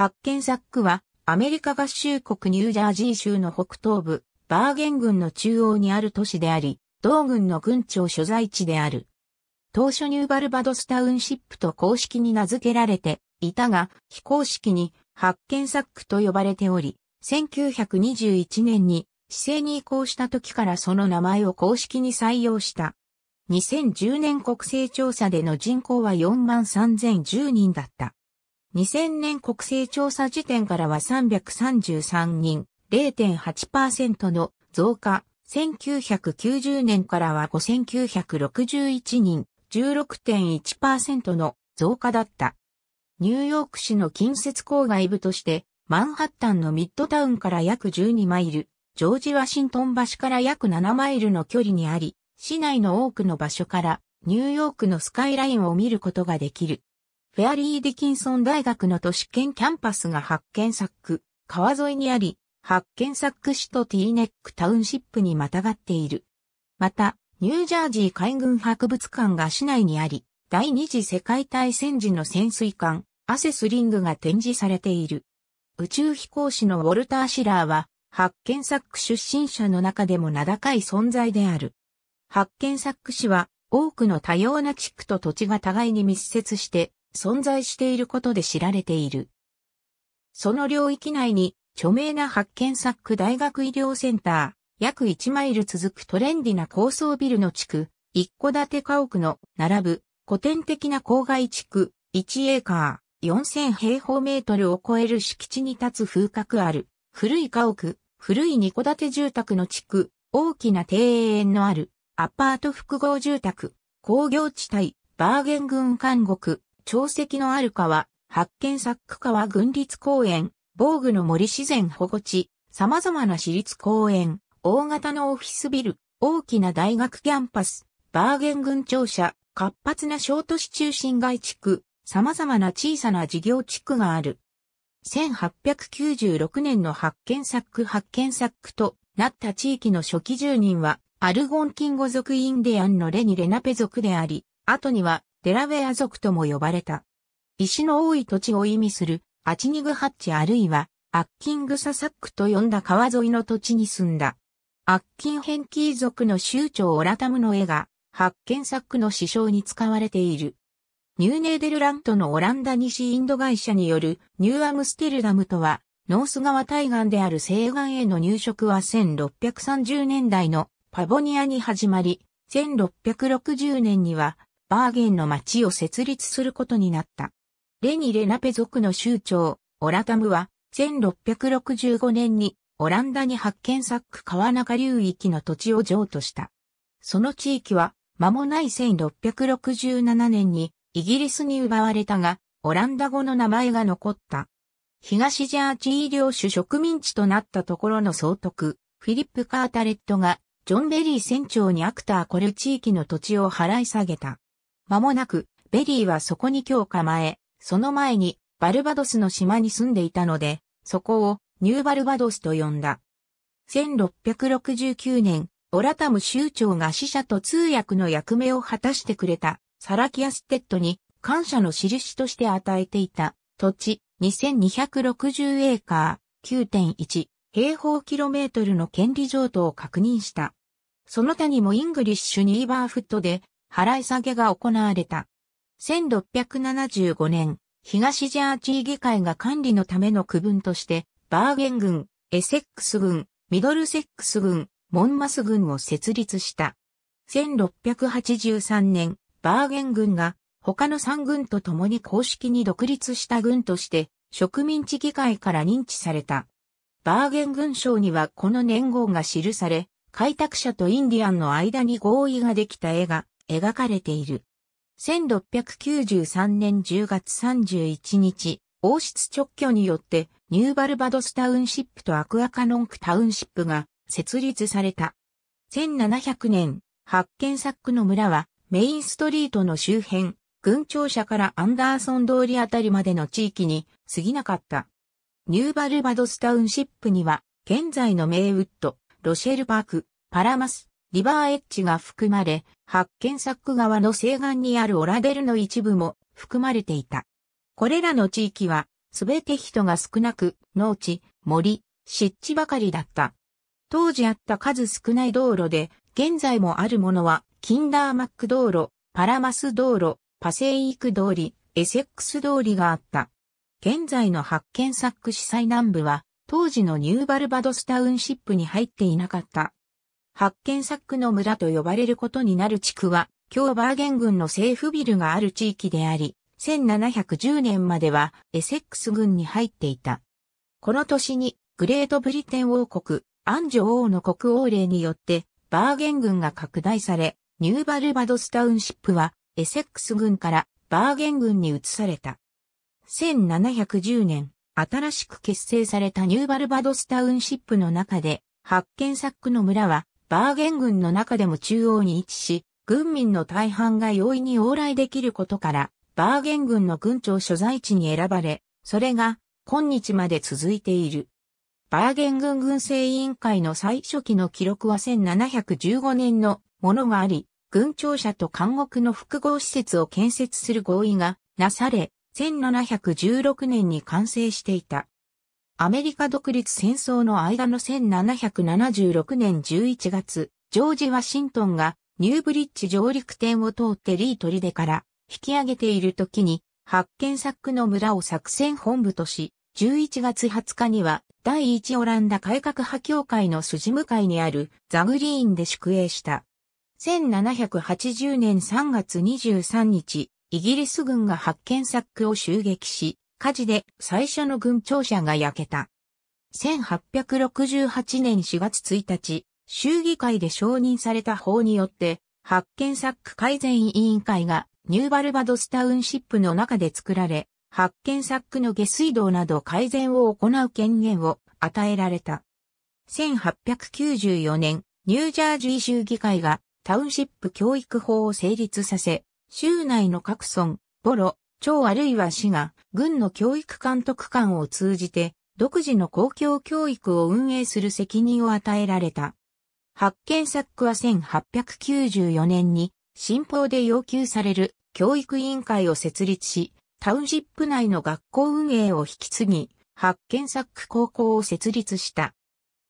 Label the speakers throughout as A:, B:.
A: 発見ザックは、アメリカ合衆国ニュージャージー州の北東部、バーゲン郡の中央にある都市であり、同郡の郡庁所在地である。当初ニューバルバドスタウンシップと公式に名付けられていたが、非公式に発見ザックと呼ばれており、1921年に市政に移行した時からその名前を公式に採用した。2010年国勢調査での人口は43,010人だった。2000年国勢調査時点からは333人、0.8%の増加、1990年からは5961人、16.1%の増加だった。ニューヨーク市の近接郊外部として、マンハッタンのミッドタウンから約12マイル、ジョージ・ワシントン橋から約7マイルの距離にあり、市内の多くの場所からニューヨークのスカイラインを見ることができる。フェアリー・ディキンソン大学の都市圏キャンパスが発見サック、川沿いにあり、発見サック市とティーネックタウンシップにまたがっている。また、ニュージャージー海軍博物館が市内にあり、第二次世界大戦時の潜水艦、アセスリングが展示されている。宇宙飛行士のウォルター・シラーは、発見サック出身者の中でも名高い存在である。発見サック市は、多くの多様な地区と土地が互いに密接して、存在していることで知られている。その領域内に著名な発見サック大学医療センター、約1マイル続くトレンディな高層ビルの地区、一戸建て家屋の並ぶ古典的な郊外地区、1エーカー、4000平方メートルを超える敷地に立つ風格ある、古い家屋、古い二戸建て住宅の地区、大きな庭園のある、アパート複合住宅、工業地帯、バーゲン群監獄、潮石のある川、発見作区川群立公園、防具の森自然保護地、様々な私立公園、大型のオフィスビル、大きな大学キャンパス、バーゲン群庁舎、活発な小都市中心街地区、様々な小さな事業地区がある。1896年の発見作区発見作区となった地域の初期住人は、アルゴンキンゴ族インディアンのレニ・レナペ族であり、後にはデラウェア族とも呼ばれた。石の多い土地を意味するアチニグハッチあるいはアッキングササックと呼んだ川沿いの土地に住んだ。アッキンヘンキー族の州長オラタムの絵が発見サックの師匠に使われている。ニューネーデルラントのオランダ西インド会社によるニューアムステルダムとはノース川対岸である西岸への入植は1630年代のパボニアに始まり、1660年にはバーゲンの町を設立することになった。レニ・レナペ族の州長、オラタムは、1665年にオランダに発見サック川中流域の土地を譲渡した。その地域は、間もない1667年にイギリスに奪われたが、オランダ語の名前が残った。東ジャージー領主植民地となったところの総督、フィリップ・カータレットが、ジョンベリー船長にアクターコル地域の土地を払い下げた。間もなく、ベリーはそこに今日構え、その前にバルバドスの島に住んでいたので、そこをニューバルバドスと呼んだ。1669年、オラタム州長が死者と通訳の役目を果たしてくれたサラキアステッドに感謝の印として与えていた土地2260エーカー9.1平方キロメートルの権利譲渡を確認した。その他にもイングリッシュ・ニーバーフットで払い下げが行われた。1675年、東ジャーチー議会が管理のための区分として、バーゲン軍、エセックス軍、ミドルセックス軍、モンマス軍を設立した。1683年、バーゲン軍が他の3軍と共に公式に独立した軍として植民地議会から認知された。バーゲン軍章にはこの年号が記され、開拓者とインディアンの間に合意ができた絵が描かれている。1693年10月31日、王室直居によってニューバルバドスタウンシップとアクアカノンクタウンシップが設立された。1700年、発見サックの村はメインストリートの周辺、軍庁舎からアンダーソン通りあたりまでの地域に過ぎなかった。ニューバルバドスタウンシップには、現在のメイウッド、ロシェルパーク、パラマス、リバーエッジが含まれ、発見サックの西岸にあるオラデルの一部も含まれていた。これらの地域は、すべて人が少なく、農地、森、湿地ばかりだった。当時あった数少ない道路で、現在もあるものは、キンダーマック道路、パラマス道路、パセイーク通り、エセックス通りがあった。現在の発見サック市西南部は、当時のニューバルバドスタウンシップに入っていなかった。発見サックの村と呼ばれることになる地区は、今日バーゲン軍の政府ビルがある地域であり、1710年まではエセックス軍に入っていた。この年にグレートブリテン王国、アンジョ王の国王令によってバーゲン軍が拡大され、ニューバルバドスタウンシップはエセックス軍からバーゲン軍に移された。1710年、新しく結成されたニューバルバドスタウンシップの中で、発見サックの村はバーゲン軍の中でも中央に位置し、軍民の大半が容易に往来できることから、バーゲン軍の軍庁所在地に選ばれ、それが今日まで続いている。バーゲン軍軍政委員会の最初期の記録は1715年のものがあり、軍庁舎と監獄の複合施設を建設する合意がなされ、1716年に完成していた。アメリカ独立戦争の間の1776年11月、ジョージ・ワシントンがニューブリッジ上陸点を通ってリートリデから引き上げている時に、発見サックの村を作戦本部とし、11月20日には第一オランダ改革派協会の筋向かいにあるザグリーンで宿営した。1780年3月23日、イギリス軍が発見サックを襲撃し、火事で最初の軍庁舎が焼けた。1868年4月1日、州議会で承認された法によって、発見サック改善委員会がニューバルバドスタウンシップの中で作られ、発見サックの下水道など改善を行う権限を与えられた。1894年、ニュージャージー州議会がタウンシップ教育法を成立させ、州内の各村、ボロ、町あるいは市が軍の教育監督官を通じて独自の公共教育を運営する責任を与えられた。発見作区は1894年に新法で要求される教育委員会を設立し、タウンシップ内の学校運営を引き継ぎ、発見作高校を設立した。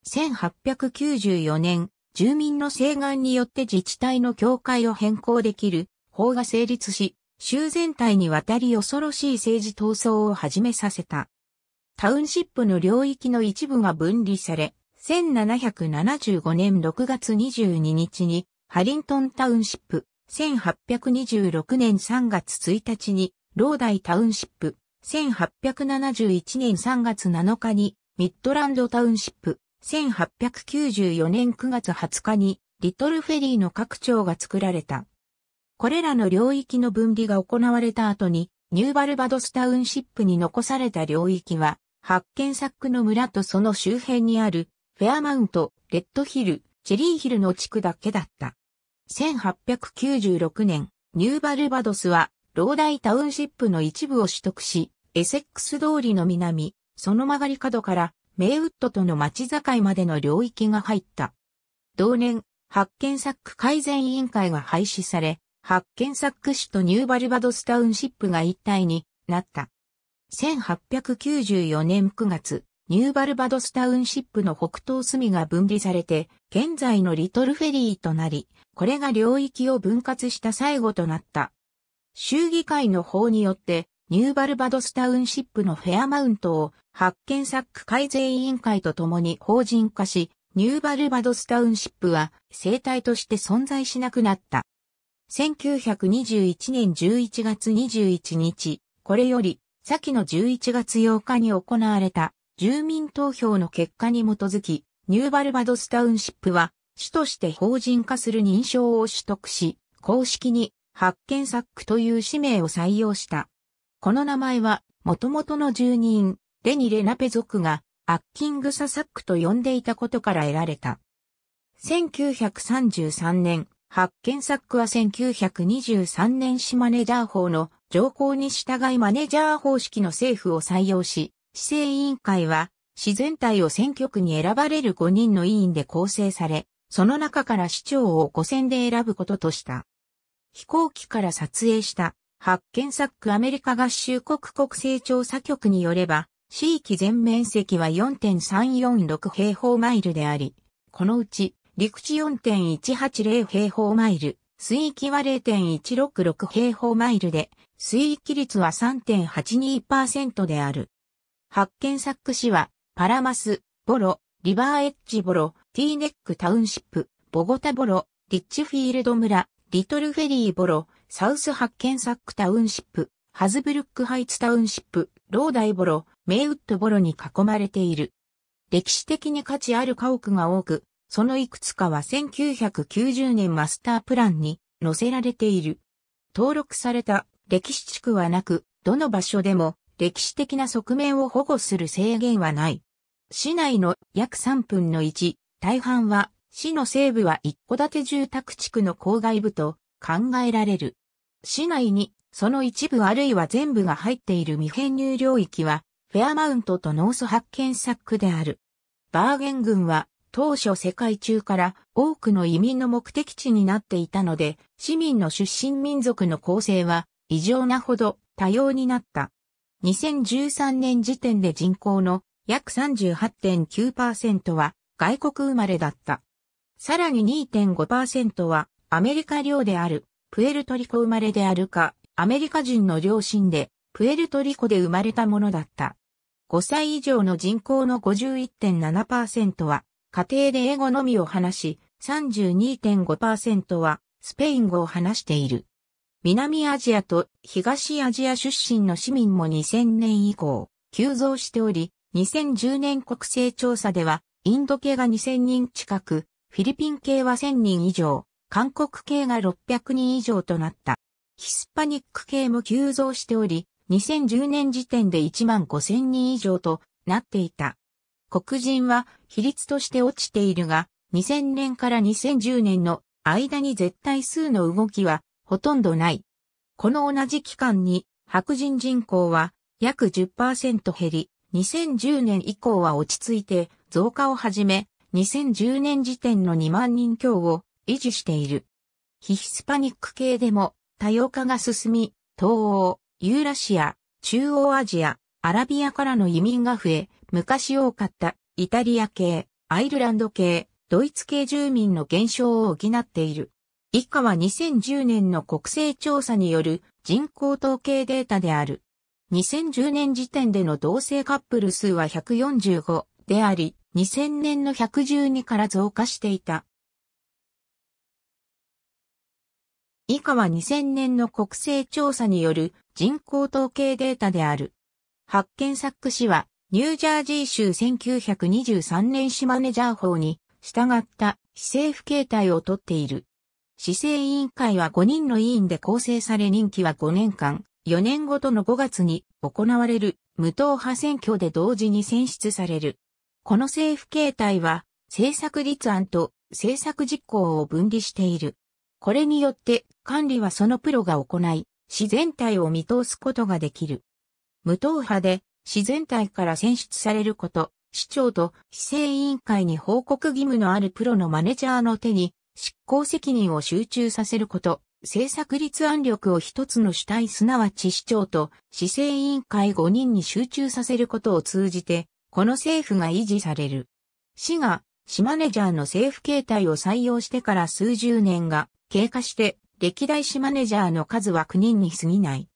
A: 1894年、住民の請願によって自治体の境界を変更できる法が成立し、州全体にわたり恐ろしい政治闘争を始めさせた。タウンシップの領域の一部が分離され、1775年6月22日にハリントンタウンシップ、1826年3月1日にローダイタウンシップ、1871年3月7日にミッドランドタウンシップ、1894年9月20日にリトルフェリーの各張が作られた。これらの領域の分離が行われた後に、ニューバルバドスタウンシップに残された領域は、発見サックの村とその周辺にある、フェアマウント、レッドヒル、チェリーヒルの地区だけだった。1896年、ニューバルバドスは、ローダイタウンシップの一部を取得し、エセックス通りの南、その曲がり角から、メイウッドとの町境までの領域が入った。同年、発見サック改善委員会が廃止され、発見サック市とニューバルバドスタウンシップが一体になった。1894年9月、ニューバルバドスタウンシップの北東隅が分離されて、現在のリトルフェリーとなり、これが領域を分割した最後となった。州議会の法によって、ニューバルバドスタウンシップのフェアマウントを、発見サック改善委員会と共に法人化し、ニューバルバドスタウンシップは生態として存在しなくなった。1921年11月21日、これより、先の11月8日に行われた住民投票の結果に基づき、ニューバルバドスタウンシップは、主として法人化する認証を取得し、公式に、発見サックという氏名を採用した。この名前は、元々の住人、レニ・レナペ族が、アッキングササックと呼んでいたことから得られた。1933年、発見サックは1923年市マネジャー法の条項に従いマネジャー方式の政府を採用し、市政委員会は、市全体を選挙区に選ばれる5人の委員で構成され、その中から市長を5選で選ぶこととした。飛行機から撮影した発見サックアメリカ合衆国国勢調査局によれば、地域全面積は4.346平方マイルであり、このうち陸地4.180平方マイル、水域は0.166平方マイルで、水域率は3.82%である。発見サック市は、パラマス、ボロ、リバーエッジボロ、ティーネックタウンシップ、ボゴタボロ、リッチフィールド村、リトルフェリーボロ、サウス発見サックタウンシップ、ハズブルックハイツタウンシップ、ローダイボロ、メイウッドボロに囲まれている。歴史的に価値ある家屋が多く、そのいくつかは1990年マスタープランに載せられている。登録された歴史地区はなく、どの場所でも歴史的な側面を保護する制限はない。市内の約3分の1、大半は市の西部は一戸建て住宅地区の郊外部と考えられる。市内にその一部あるいは全部が入っている未編入領域はフェアマウントとノース発見サックである。バーゲン群は当初世界中から多くの移民の目的地になっていたので、市民の出身民族の構成は異常なほど多様になった。2013年時点で人口の約38.9%は外国生まれだった。さらに2.5%はアメリカ領であるプエルトリコ生まれであるか、アメリカ人の両親でプエルトリコで生まれたものだった。5歳以上の人口の51.7%は家庭で英語のみを話し、32.5%はスペイン語を話している。南アジアと東アジア出身の市民も2000年以降、急増しており、2010年国勢調査では、インド系が2000人近く、フィリピン系は1000人以上、韓国系が600人以上となった。ヒスパニック系も急増しており、2010年時点で1万5000人以上となっていた。黒人は比率として落ちているが、2000年から2010年の間に絶対数の動きはほとんどない。この同じ期間に白人人口は約10%減り、2010年以降は落ち着いて増加を始め、2010年時点の2万人強を維持している。ヒヒスパニック系でも多様化が進み、東欧、ユーラシア、中央アジア、アラビアからの移民が増え、昔多かったイタリア系、アイルランド系、ドイツ系住民の減少を補っている。以下は2010年の国勢調査による人口統計データである。2010年時点での同性カップル数は145であり、2000年の112から増加していた。以下は2000年の国勢調査による人口統計データである。発見作詞はニュージャージー州1923年市マネジャー法に従った市政府形態をとっている。市政委員会は5人の委員で構成され任期は5年間、4年ごとの5月に行われる無党派選挙で同時に選出される。この政府形態は政策立案と政策実行を分離している。これによって管理はそのプロが行い、市全体を見通すことができる。無党派で自然体から選出されること、市長と市政委員会に報告義務のあるプロのマネジャーの手に執行責任を集中させること、政策立案力を一つの主体すなわち市長と市政委員会5人に集中させることを通じて、この政府が維持される。市が、市マネジャーの政府形態を採用してから数十年が経過して、歴代市マネジャーの数は9人に過ぎない。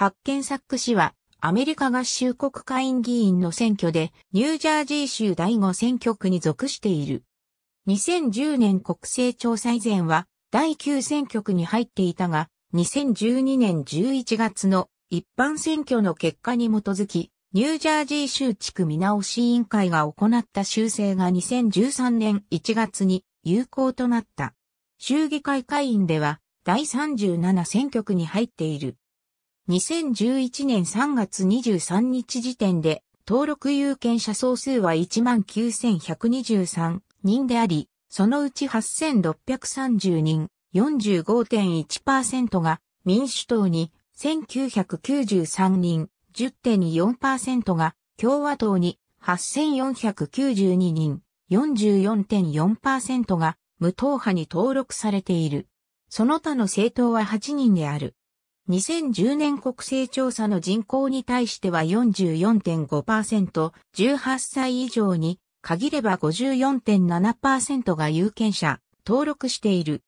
A: 発見サック氏は、アメリカ合衆国会員議員の選挙で、ニュージャージー州第5選挙区に属している。2010年国勢調査以前は、第9選挙区に入っていたが、2012年11月の一般選挙の結果に基づき、ニュージャージー州地区見直し委員会が行った修正が2013年1月に有効となった。衆議会会員では第37選挙区に入っている。2011年3月23日時点で、登録有権者総数は19,123人であり、そのうち8,630人、45.1%が民主党に、1993人、10.4%が共和党に、8,492人、44.4%が無党派に登録されている。その他の政党は8人である。2010年国勢調査の人口に対しては44.5%、18歳以上に限れば54.7%が有権者、登録している。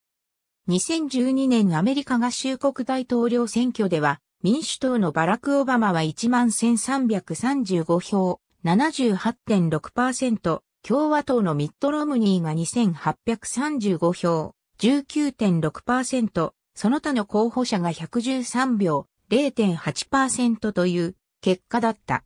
A: 2012年アメリカ合衆国大統領選挙では、民主党のバラク・オバマは11,335票、78.6%、共和党のミッド・ロムニーが2835票、19.6%、その他の候補者が113秒0.8%という結果だった。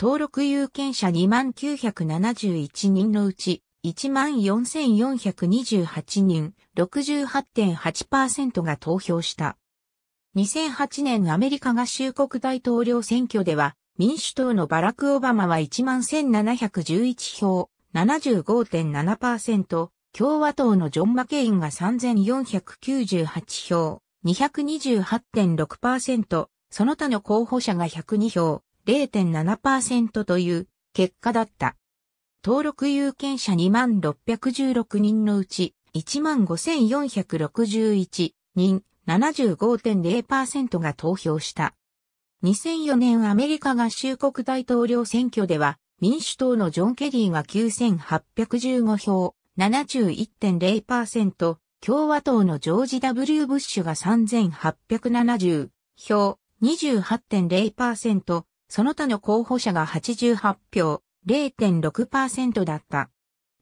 A: 登録有権者2971人のうち14,428人68.8%が投票した。2008年アメリカ合衆国大統領選挙では民主党のバラク・オバマは11,711票75.7%、共和党のジョン・マケインが3498票、228.6%、その他の候補者が102票、0.7%という結果だった。登録有権者2616人のうち15461人75.0%が投票した。2004年アメリカ合衆国大統領選挙では民主党のジョン・ケリーが9815票、71.0%、共和党のジョージ・ W・ ブッシュが3870票、28.0%、その他の候補者が88票、0.6%だった。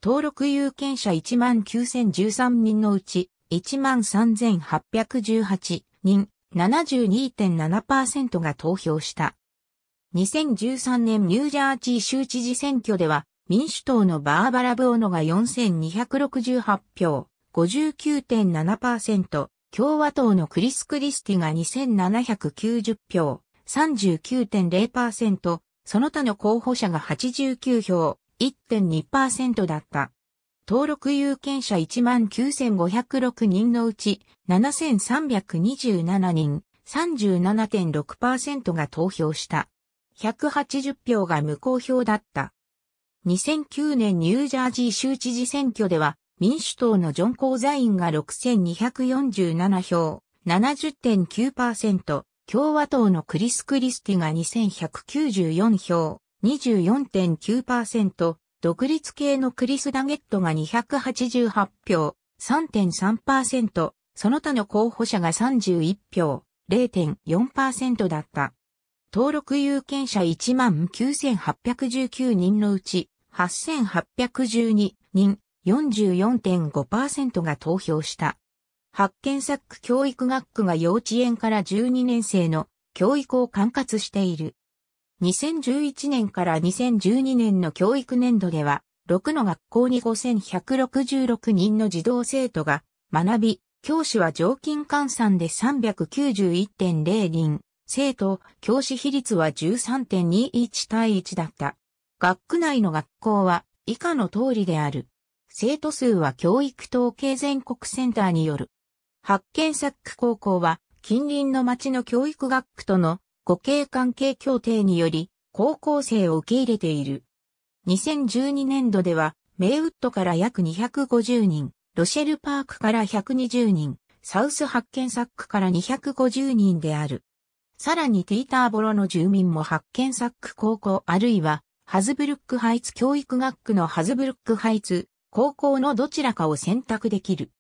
A: 登録有権者19,013人のうち、13,818人、72.7%が投票した。2013年ニュージャージー州知事選挙では、民主党のバーバラ・ブオノが4268票、59.7%、共和党のクリス・クリスティが2790票、39.0%、その他の候補者が89票、1.2%だった。登録有権者19,506人のうち7,327人、37.6%が投票した。180票が無効票だった。2009年ニュージャージー州知事選挙では、民主党のジョン・コーザインが6247票、70.9%、共和党のクリス・クリスティが2194票、24.9%、独立系のクリス・ダゲットが288票、3.3%、その他の候補者が31票、0.4%だった。登録有権者19,819人のうち、8,812人、44.5%が投票した。発見サック教育学区が幼稚園から12年生の教育を管轄している。2011年から2012年の教育年度では、6の学校に5166人の児童生徒が学び、教師は常勤換算で391.0人、生徒、教師比率は13.21対1だった。学区内の学校は以下の通りである。生徒数は教育統計全国センターによる。発見作高校は近隣の町の教育学区との互恵関係協定により高校生を受け入れている。2012年度ではメイウッドから約250人、ロシェルパークから120人、サウス発見サックから250人である。さらにティーターボロの住民も発見サック高校あるいはハズブルックハイツ教育学区のハズブルックハイツ高校のどちらかを選択できる。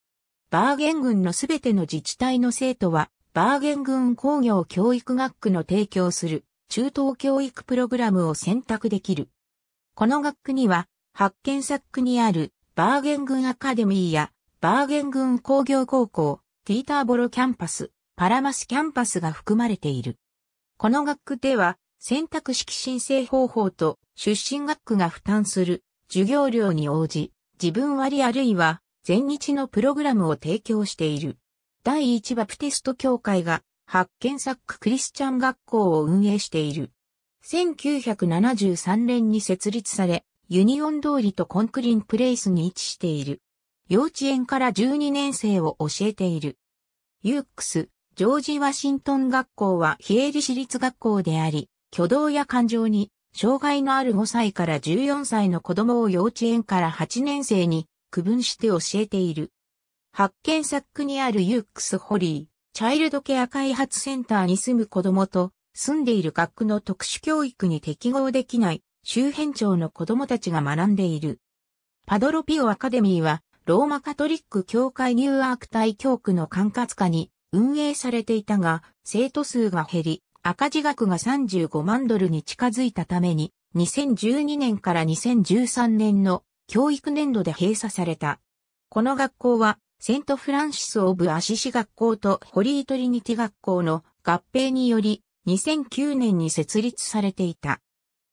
A: バーゲン群のすべての自治体の生徒はバーゲン群工業教育学区の提供する中等教育プログラムを選択できる。この学区には発見サックにあるバーゲン群アカデミーやバーゲン群工業高校、ティーターボロキャンパス、パラマスキャンパスが含まれている。この学区では選択式申請方法と出身学区が負担する授業料に応じ、自分割あるいは全日のプログラムを提供している。第1バプテスト協会が発見サッククリスチャン学校を運営している。1973年に設立され、ユニオン通りとコンクリンプレイスに位置している。幼稚園から12年生を教えている。ユークス、ジョージ・ワシントン学校は非営利私立学校であり、挙動や感情に、障害のある5歳から14歳の子供を幼稚園から8年生に区分して教えている。発見サックにあるユークス・ホリー、チャイルドケア開発センターに住む子供と住んでいる学区の特殊教育に適合できない周辺庁の子供たちが学んでいる。パドロピオアカデミーはローマカトリック教会ニューアーク大教区の管轄下に運営されていたが、生徒数が減り、赤字額が35万ドルに近づいたために、2012年から2013年の教育年度で閉鎖された。この学校は、セントフランシス・オブ・アシシ学校とホリー・トリニティ学校の合併により、2009年に設立されていた。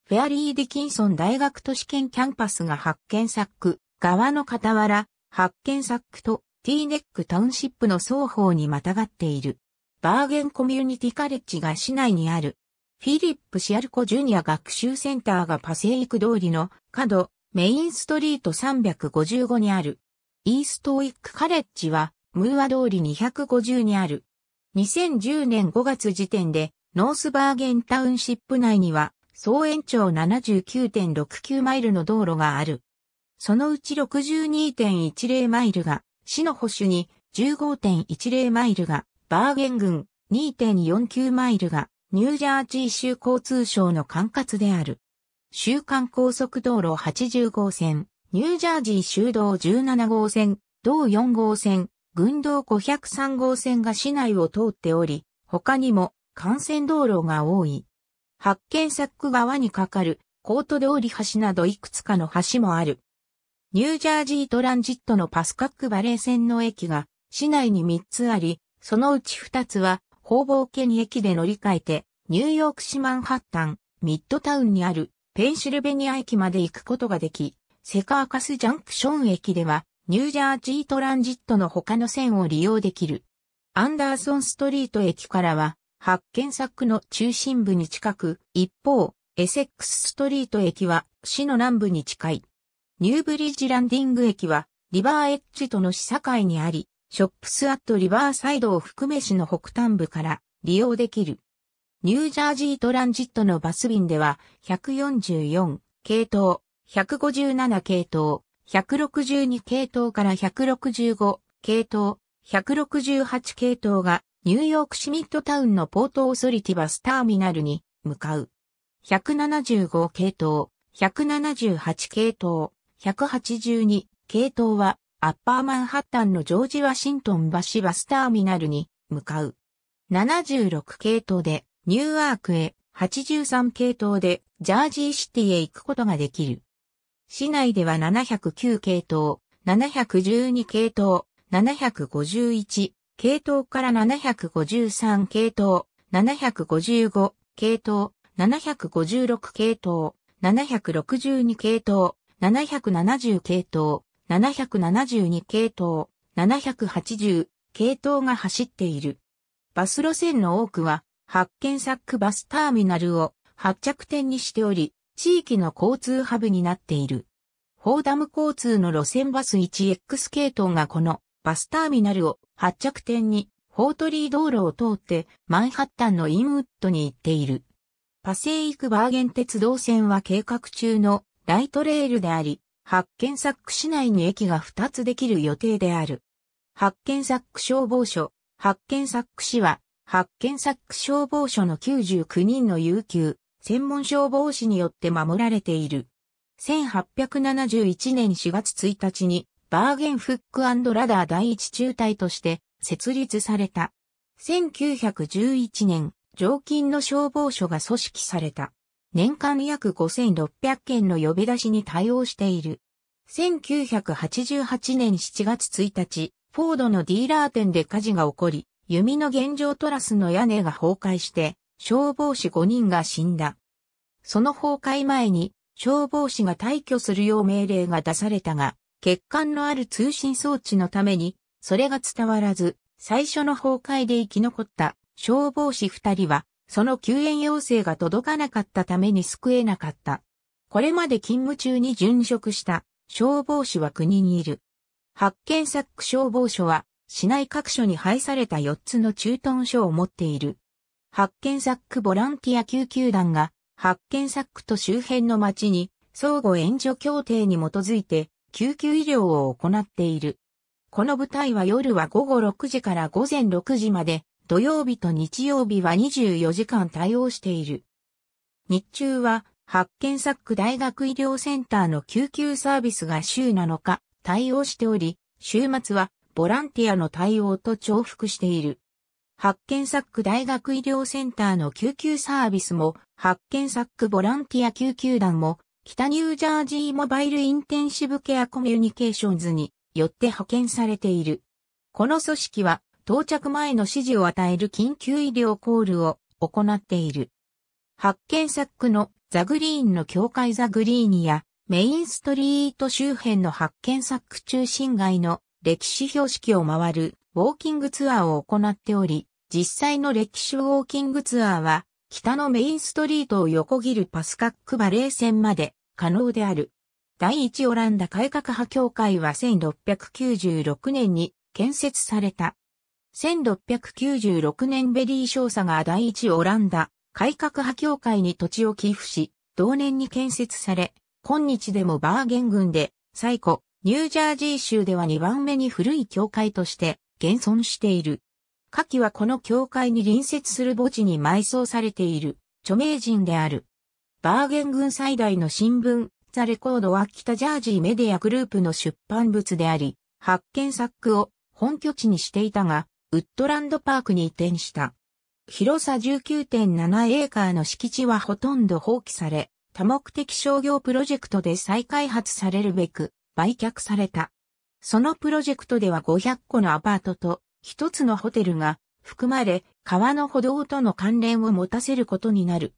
A: フェアリー・ディキンソン大学都市圏キャンパスが発見サック、側の傍ら、発見サックとティーネックタウンシップの双方にまたがっている。バーゲンコミュニティカレッジが市内にある。フィリップ・シアルコ・ジュニア学習センターがパセイク通りの角、メインストリート355にある。イーストウィック・カレッジは、ムーア通り250にある。2010年5月時点で、ノースバーゲンタウンシップ内には、総延長79.69マイルの道路がある。そのうち62.10マイルが市の保守に15.10マイルがバーゲン郡、2.49マイルがニュージャージー州交通省の管轄である。週間高速道路80号線、ニュージャージー州道17号線、道4号線、軍道503号線が市内を通っており、他にも幹線道路が多い。発見サック側に架かるコート通り橋などいくつかの橋もある。ニュージャージートランジットのパスカックバレー線の駅が市内に3つあり、そのうち2つは方々県駅で乗り換えて、ニューヨーク市マンハッタン、ミッドタウンにあるペンシルベニア駅まで行くことができ、セカーカスジャンクション駅ではニュージャージートランジットの他の線を利用できる。アンダーソンストリート駅からは、発見作の中心部に近く、一方、エセックスストリート駅は市の南部に近い。ニューブリッジランディング駅は、リバーエッジとの市境にあり、ショップスアットリバーサイドを含め市の北端部から利用できる。ニュージャージートランジットのバス便では、144系統、157系統、162系統から165系統、168系統がニューヨークシミットタウンのポートオーソリティバスターミナルに向かう。175系統、178系統、182系統はアッパーマンハッタンのジョージ・ワシントン橋バスターミナルに向かう。76系統でニューアークへ、83系統でジャージーシティへ行くことができる。市内では709系統、712系統、751系統から753系統、755系統、756系統、762系統、770系統、772系統、780系統が走っている。バス路線の多くは、発見サックバスターミナルを発着点にしており、地域の交通ハブになっている。フォーダム交通の路線バス 1X 系統がこのバスターミナルを発着点にフォートリー道路を通ってマンハッタンのインウッドに行っている。パセイクバーゲン鉄道線は計画中のライトレールであり、発見サック市内に駅が2つできる予定である。発見サック消防署、発見サック市は、発見サック消防署の99人の有給、専門消防士によって守られている。1871年4月1日に、バーゲンフックラダー第一中隊として設立された。1911年、常勤の消防署が組織された。年間約5600件の呼び出しに対応している。1988年7月1日、フォードのディーラー店で火事が起こり、弓の現状トラスの屋根が崩壊して、消防士5人が死んだ。その崩壊前に、消防士が退去するよう命令が出されたが、欠陥のある通信装置のために、それが伝わらず、最初の崩壊で生き残った消防士2人はその救援要請が届かなかったために救えなかった。これまで勤務中に殉職した消防士は国にいる。発見サック消防署は市内各所に配された4つの駐屯所を持っている。発見サックボランティア救急団が発見サックと周辺の町に相互援助協定に基づいて救急医療を行っている。この部隊は夜は午後6時から午前6時まで土曜日と日曜日は24時間対応している。日中は、発見サック大学医療センターの救急サービスが週7日対応しており、週末はボランティアの対応と重複している。発見サック大学医療センターの救急サービスも、発見サックボランティア救急団も、北ニュージャージーモバイルインテンシブケアコミュニケーションズによって派遣されている。この組織は、到着前の指示を与える緊急医療コールを行っている。発見サックのザグリーンの境界ザグリーニやメインストリート周辺の発見サック中心街の歴史標識を回るウォーキングツアーを行っており、実際の歴史ウォーキングツアーは北のメインストリートを横切るパスカックバレー線まで可能である。第一オランダ改革派協会は1696年に建設された1696年ベリー少佐が第一オランダ改革派協会に土地を寄付し、同年に建設され、今日でもバーゲン群で、最古、ニュージャージー州では2番目に古い教会として現存している。下記はこの教会に隣接する墓地に埋葬されている著名人である。バーゲン群最大の新聞、ザ・レコードは北ジャージーメディアグループの出版物であり、発見作を本拠地にしていたが、ウッドランドパークに移転した。広さ19.7エーカーの敷地はほとんど放棄され、多目的商業プロジェクトで再開発されるべく売却された。そのプロジェクトでは500個のアパートと1つのホテルが含まれ、川の歩道との関連を持たせることになる。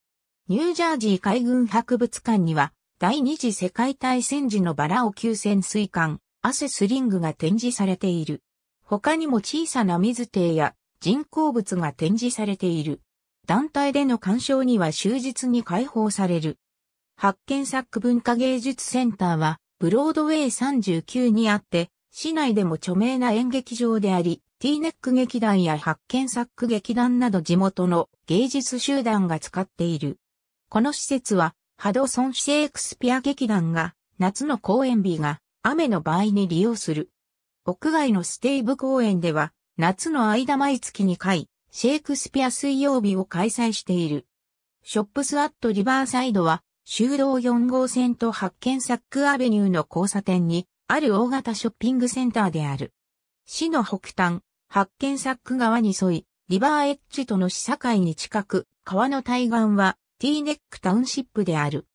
A: ニュージャージー海軍博物館には、第二次世界大戦時のバラオ級潜水艦、アセスリングが展示されている。他にも小さな水艇や人工物が展示されている。団体での鑑賞には終日に開放される。発見作文化芸術センターは、ブロードウェイ39にあって、市内でも著名な演劇場であり、ティーネック劇団や発見作劇団など地元の芸術集団が使っている。この施設は、ハドソン・シェイクスピア劇団が、夏の公演日が、雨の場合に利用する。屋外のステイブ公園では、夏の間毎月2回、シェイクスピア水曜日を開催している。ショップスアットリバーサイドは、修道4号線と発見サックアベニューの交差点に、ある大型ショッピングセンターである。市の北端、発見サック側に沿い、リバーエッジとの市境に近く、川の対岸は、ティーネックタウンシップである。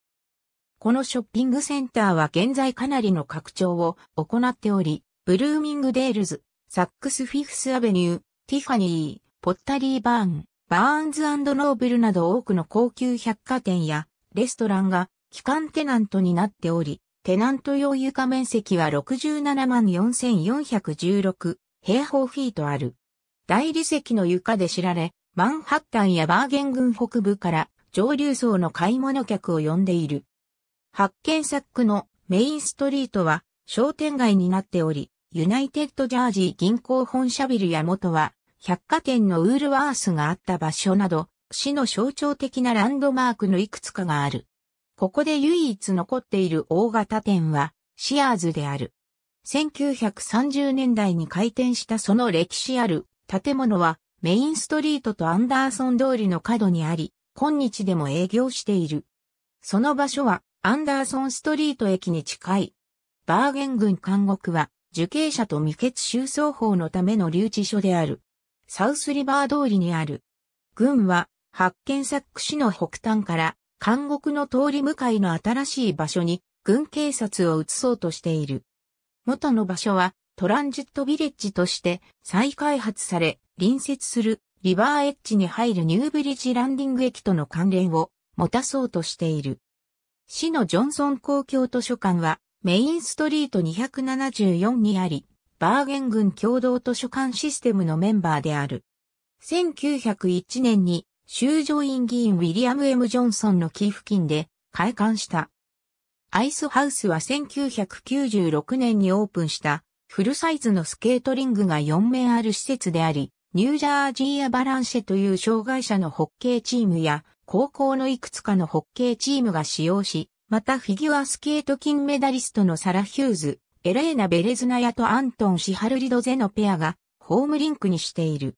A: このショッピングセンターは現在かなりの拡張を行っており、ブルーミングデールズ、サックスフィフスアベニュー、ティファニー、ポッタリーバーン、バーンズノーブルなど多くの高級百貨店やレストランが機関テナントになっており、テナント用床面積は67万4416平方フィートある。大理石の床で知られ、マンハッタンやバーゲン群北部から上流層の買い物客を呼んでいる。発見作区のメインストリートは商店街になっており、ユナイテッドジャージー銀行本社ビルや元は、百貨店のウールワースがあった場所など、市の象徴的なランドマークのいくつかがある。ここで唯一残っている大型店は、シアーズである。1930年代に開店したその歴史ある建物は、メインストリートとアンダーソン通りの角にあり、今日でも営業している。その場所は、アンダーソンストリート駅に近い。バーゲン群監獄は、受刑者と未決収葬法のための留置所である。サウスリバー通りにある。軍は、発見サック市の北端から、監獄の通り向かいの新しい場所に、軍警察を移そうとしている。元の場所は、トランジットビレッジとして再開発され、隣接するリバーエッジに入るニューブリッジランディング駅との関連を持たそうとしている。市のジョンソン公共図書館はメインストリート274にあり、バーゲン軍共同図書館システムのメンバーである。1901年に修上院議員ウィリアム・ M・ ジョンソンの寄付金で開館した。アイスハウスは1996年にオープンしたフルサイズのスケートリングが4面ある施設であり、ニュージャージーアバランシェという障害者のホッケーチームや高校のいくつかのホッケーチームが使用し、またフィギュアスケート金メダリストのサラ・ヒューズ、エレーナ・ベレズナヤとアントン・シハルリドゼのペアがホームリンクにしている。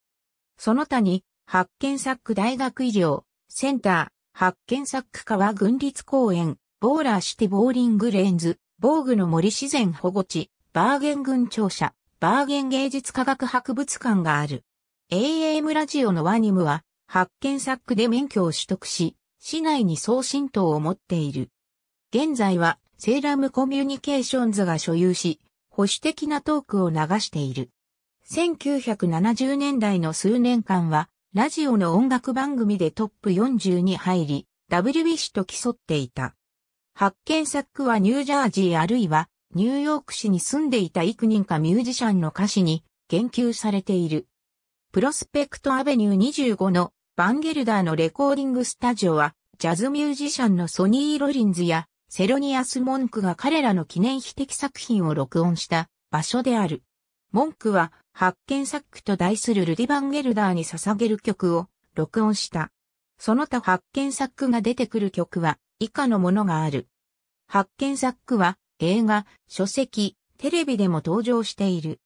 A: その他に、発見サック大学医療、センター、発見サック川軍立公園、ボーラーシティボーリングレーンズ、防具の森自然保護地、バーゲン軍庁舎、バーゲン芸術科学博物館がある。AM ラジオのワニムは、発見サックで免許を取得し、市内に送信等を持っている。現在はセーラムコミュニケーションズが所有し、保守的なトークを流している。1970年代の数年間は、ラジオの音楽番組でトップ40に入り、WBC と競っていた。発見作はニュージャージーあるいはニューヨーク市に住んでいた幾人かミュージシャンの歌詞に言及されている。プロスペクトアベニュー25のバンゲルダーのレコーディングスタジオはジャズミュージシャンのソニー・ロリンズやセロニアス・モンクが彼らの記念碑的作品を録音した場所である。モンクは発見作句と題するルディ・ヴァンゲルダーに捧げる曲を録音した。その他発見作句が出てくる曲は以下のものがある。発見作句は映画、書籍、テレビでも登場している。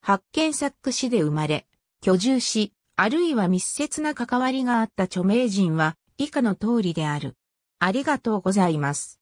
A: 発見作句市で生まれ、居住し、あるいは密接な関わりがあった著名人は以下の通りである。ありがとうございます。